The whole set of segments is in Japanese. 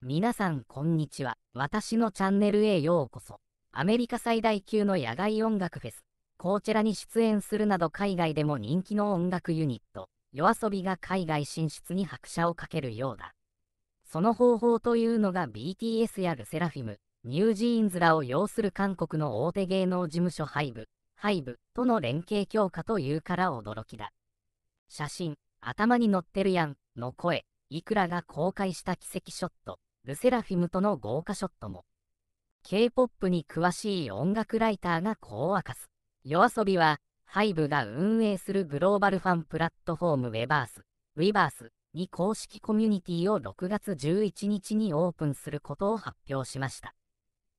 皆さんこんにちは。私のチャンネルへようこそ。アメリカ最大級の野外音楽フェス、コーチェラに出演するなど海外でも人気の音楽ユニット、yoasobi が海外進出に拍車をかけるようだ。その方法というのが BTS やルセラフィム、ニュージーンズらを擁する韓国の大手芸能事務所ハイブ、ハイブとの連携強化というから驚きだ。写真、頭に乗ってるやん、の声、いくらが公開した奇跡ショット。ルセラフィムとの豪華ショットも K-POP に詳しい音楽ライターがこう明かす yoasobi は HYBE が運営するグローバルファンプラットフォーム w e バ e ス、r に公式コミュニティを6月11日にオープンすることを発表しました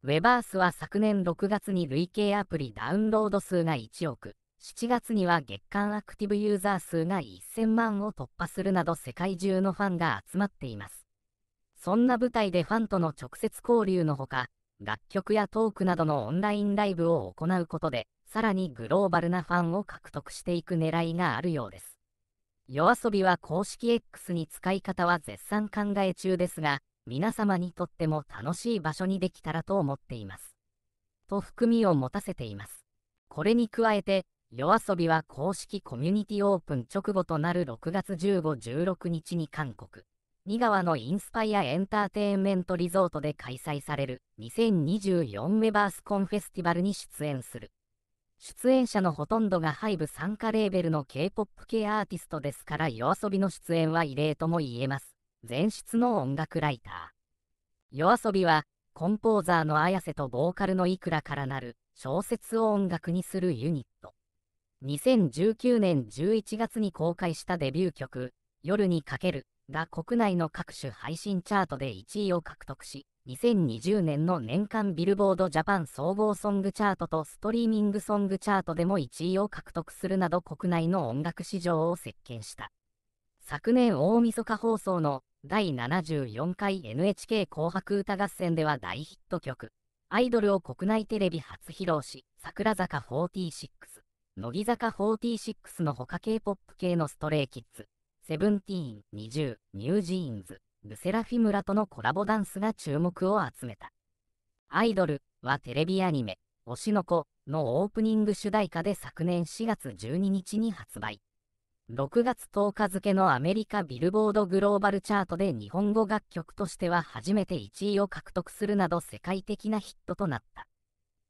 w e バ e r は昨年6月に累計アプリダウンロード数が1億7月には月間アクティブユーザー数が1000万を突破するなど世界中のファンが集まっていますそんな舞台でファンとの直接交流のほか、楽曲やトークなどのオンラインライブを行うことで、さらにグローバルなファンを獲得していく狙いがあるようです。夜遊びは公式 X に使い方は絶賛考え中ですが、皆様にとっても楽しい場所にできたらと思っています。と含みを持たせています。これに加えて、夜遊びは公式コミュニティオープン直後となる6月15、16日に韓国、仁川のインスパイアエンターテインメントリゾートで開催される2024メバースコンフェスティバルに出演する。出演者のほとんどがハイブ参加レーベルの K-POP 系アーティストですから yoasobi の出演は異例とも言えます。前出の音楽ライター。yoasobi はコンポーザーの綾瀬とボーカルのいくらからなる小説を音楽にするユニット。2019年11月に公開したデビュー曲「夜にかける」が国内の各種配信チャートで1位を獲得し、2020年の年間ビルボードジャパン総合ソングチャートとストリーミングソングチャートでも1位を獲得するなど国内の音楽市場を席巻した。昨年大晦日放送の第74回 NHK 紅白歌合戦では大ヒット曲、アイドルを国内テレビ初披露し、桜坂46、乃木坂46の他 K-POP 系のストレイキッズ、セブンティーン、二重、ニュージーンズ、ルセラフィムらとのコラボダンスが注目を集めた。アイドルはテレビアニメ、推しの子のオープニング主題歌で昨年4月12日に発売。6月10日付のアメリカビルボードグローバルチャートで日本語楽曲としては初めて1位を獲得するなど世界的なヒットとなった。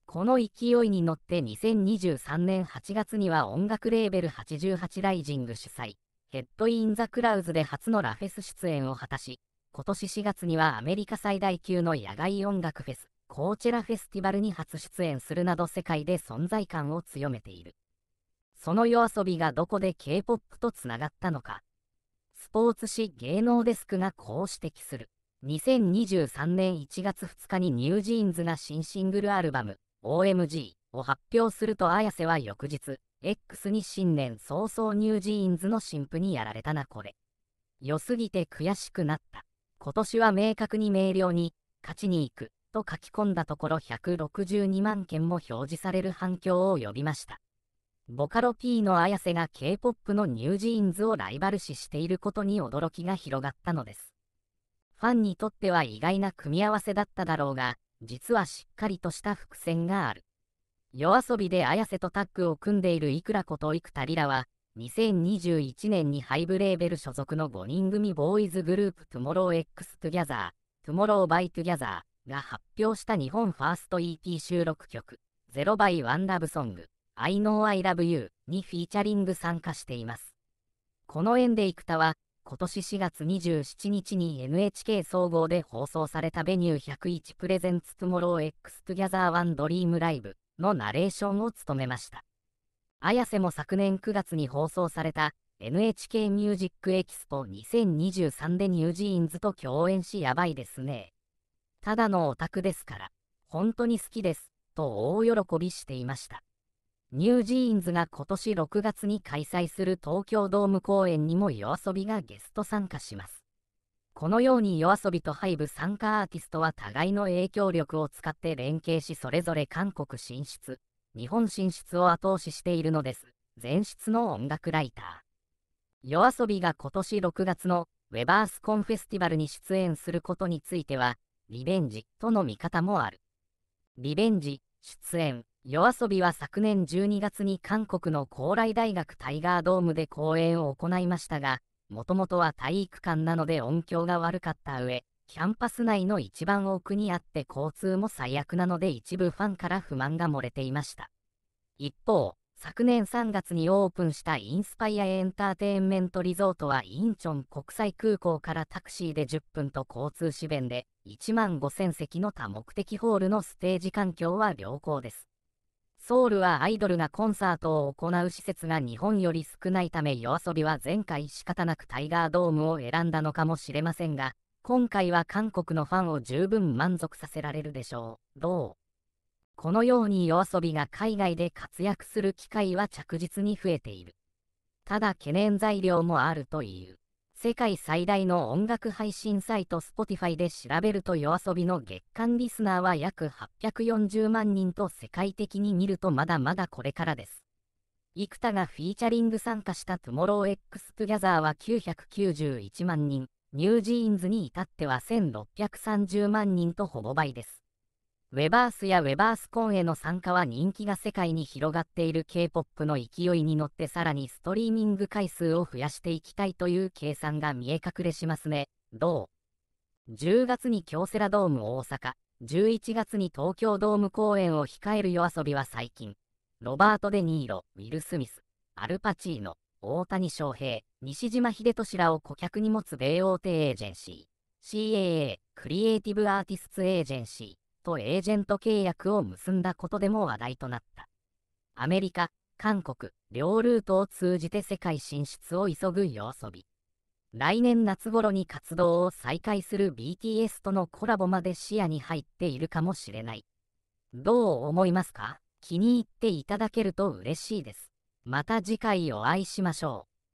この勢いに乗って2023年8月には音楽レーベル88ライジング主催、ヘッド・イン・ザ・クラウズで初のラフェス出演を果たし、今年4月にはアメリカ最大級の野外音楽フェス、コーチェラフェスティバルに初出演するなど世界で存在感を強めている。その夜遊びがどこで K-POP とつながったのか。スポーツ紙芸能デスクがこう指摘する。2023年1月2日にニュージーンズが新シングルアルバム、OMG を発表すると綾瀬は翌日、X に新年早々ニュージーンズの新婦にやられたなこれ。良すぎて悔しくなった。今年は明確に明瞭に、勝ちに行く、と書き込んだところ162万件も表示される反響を呼びました。ボカロ P の綾瀬が K-POP のニュージーンズをライバル視していることに驚きが広がったのです。ファンにとっては意外な組み合わせだっただろうが、実はしっかりとした伏線がある。夜遊びで綾瀬とタッグを組んでいるいくらこと幾田りらは、2021年にハイブレーベル所属の5人組ボーイズグループ TomorrowXTogether、Tomorrow by Together が発表した日本ファースト EP 収録曲、0 by 1 Love Song、I Know I Love You にフィーチャリング参加しています。この縁で幾田は、今年4月27日に NHK 総合で放送された v e n u e 101プレゼンツ t o m o r r o w x t o g e t h e r o n e Dream Live のナレーションを務めました。綾瀬も昨年9月に放送された NHK ミュージックエキスポ2023でニュージーンズと共演しやばいですね。ただのオタクですから、本当に好きです、と大喜びしていました。ニュージーンズが今年6月に開催する東京ドーム公演にも夜遊びがゲスト参加します。このように yoasobi とハイブ参加アーティストは互いの影響力を使って連携しそれぞれ韓国進出、日本進出を後押ししているのです。前室の音楽ライター。yoasobi が今年6月のウェバースコンフェスティバルに出演することについては、リベンジとの見方もある。リベンジ、出演、夜遊びは昨年12月に韓国の高麗大学タイガードームで公演を行いましたが、もともとは体育館なので音響が悪かった上、キャンパス内の一番奥にあって交通も最悪なので一部ファンから不満が漏れていました。一方、昨年3月にオープンしたインスパイアエンターテインメントリゾートはインチョン国際空港からタクシーで10分と交通支弁で1万5000席の多目的ホールのステージ環境は良好です。ソウルはアイドルがコンサートを行う施設が日本より少ないため yoasobi は前回仕方なくタイガードームを選んだのかもしれませんが、今回は韓国のファンを十分満足させられるでしょう。どうこのように yoasobi が海外で活躍する機会は着実に増えている。ただ懸念材料もあるという。世界最大の音楽配信サイト Spotify で調べると yoasobi の月間リスナーは約840万人と世界的に見るとまだまだこれからです。幾田がフィーチャリング参加した TomorrowXTogether は991万人、ニュージーンズに至っては1630万人とほぼ倍です。ウェバースやウェバースコンへの参加は人気が世界に広がっている K-POP の勢いに乗ってさらにストリーミング回数を増やしていきたいという計算が見え隠れしますね。同10月に京セラドーム大阪、11月に東京ドーム公演を控える夜遊びは最近、ロバート・デ・ニーロ、ウィル・スミス、アルパチーノ、大谷翔平、西島秀俊らを顧客に持つ米大手エージェンシー、CAA、クリエイティブ・アーティスツ・エージェンシー、とエージェント契約を結んだことでも話題となった。アメリカ、韓国、両ルートを通じて世界進出を急ぐ yoasobi。来年夏頃に活動を再開する BTS とのコラボまで視野に入っているかもしれない。どう思いますか気に入っていただけると嬉しいです。また次回お会いしましょう。